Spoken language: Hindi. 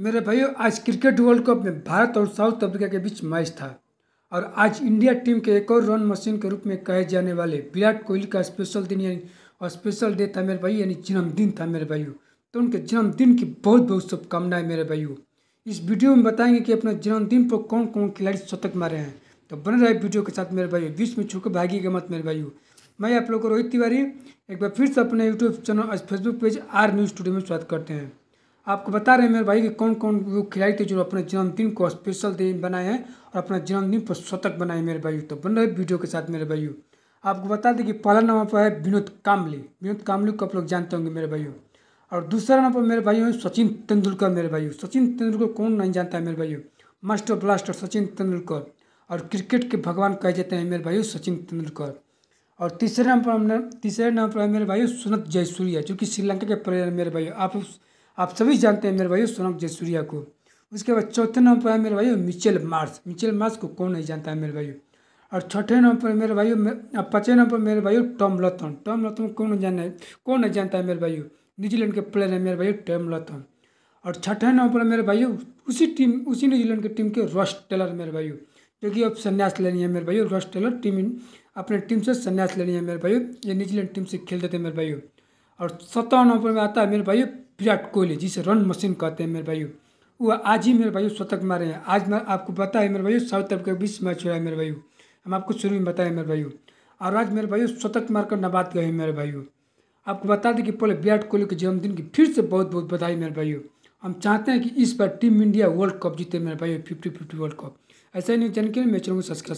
मेरे भाइयों आज क्रिकेट वर्ल्ड कप में भारत और साउथ अफ्रीका के बीच मैच था और आज इंडिया टीम के एक और रन मशीन के रूप में कहे जाने वाले विराट कोहली का स्पेशल दिन यानी और स्पेशल डे था मेरे भाई यानी जन्मदिन था मेरे भाइयों तो उनके जन्मदिन की बहुत बहुत शुभकामनाएं मेरे भाइयों इस वीडियो में बताएंगे कि अपने जन्मदिन पर कौन कौन खिलाड़ी शतक मारे हैं तो बन रहे वीडियो के साथ मेरे भाइयों बीच में भागी के मत मेरे भाइयों मैं आप लोग को रोहित तिवारी एक बार फिर से अपने यूट्यूब चैनल और Facebook page R news studio में स्वागत करते हैं आपको बता रहे हैं मेरे भाई कि कौन कौन वो खिलाड़ी थे जो अपने जन्मदिन को स्पेशल दिन बनाए हैं और अपना जन्मदिन पर शतक बनाए मेरे भाई तो बन रहे वीडियो के साथ मेरे भाई आपको बता दें कि पहला नंबर पर है विनोद कामली विनोद कामली को आप लोग जानते होंगे मेरे भाइयों और दूसरा नंबर मेरे भाई हैं सचिन तेंदुलकर मेरे भाई सचिन तेंदुलकर कौन नहीं जानता है मेरे भाई मास्टर ब्लास्टर सचिन तेंदुलकर और क्रिकेट के भगवान कहे जाते हैं मेरे भाई सचिन तेंदुलकर और तीसरे नंबर पर तीसरे नंबर पर है मेरे भाई सुनत जयसूर्या जो कि श्रीलंका के प्लेयर मेरे भाई आप आप सभी जानते हैं मेरे भाई सोनक जयसूर्या को उसके बाद चौथे नंबर पर है मेरे भाई मिचेल मार्स मिचेल मार्स को कौन नहीं जानता है मेरे भाई और छठे नंबर पर मेरे भाई पाँचवें नंबर पर मेरे भाई टॉम लथन टॉम लथन कौन नहीं जाना है कौन नहीं जानता है मेरे भाई न्यूजीलैंड के प्लेयर है मेरे भाई टॉम लथन और छठे नंबर पर मेरे भाई उसी टीम उसी न्यूजीलैंड की टीम के रॉस टेलर मेरे भाई जो कि अब संन्यास लेनी है मेरे भाई रॉस टेलर टीम अपने टीम से संन्यास लेनी है मेरे भाई ये न्यूजीलैंड टीम से खेलते थे मेरे भाई और सत्रह नंबर पर आता है मेरे भाई विराट कोहली जिसे रन मशीन कहते हैं मेरे भाइयों वह आज ही मेरे भाइयों शतक मारे हैं आज मैं आपको पता है मेरे भाइयों साउथ अफ्रीका के बीच मैच हो रहा है मेरे भाइयों हम आपको शुरू में बताए मेरे भाइयों और आज मेरे भाइयों शतक मारकर नबाद गए मेरे भाइयों आपको बता दें कि पहले विराट कोहली के जन्मदिन की फिर से बहुत बहुत बधाई मेरे भाइयों हम चाहते हैं कि इस बार टीम इंडिया वर्ल्ड कप जीते मेरे भाई फिफ्टी फिफ्टी वर्ल्ड कप ऐसा ही नहीं जानकारी मैं चलूँगा सब्सक्राइब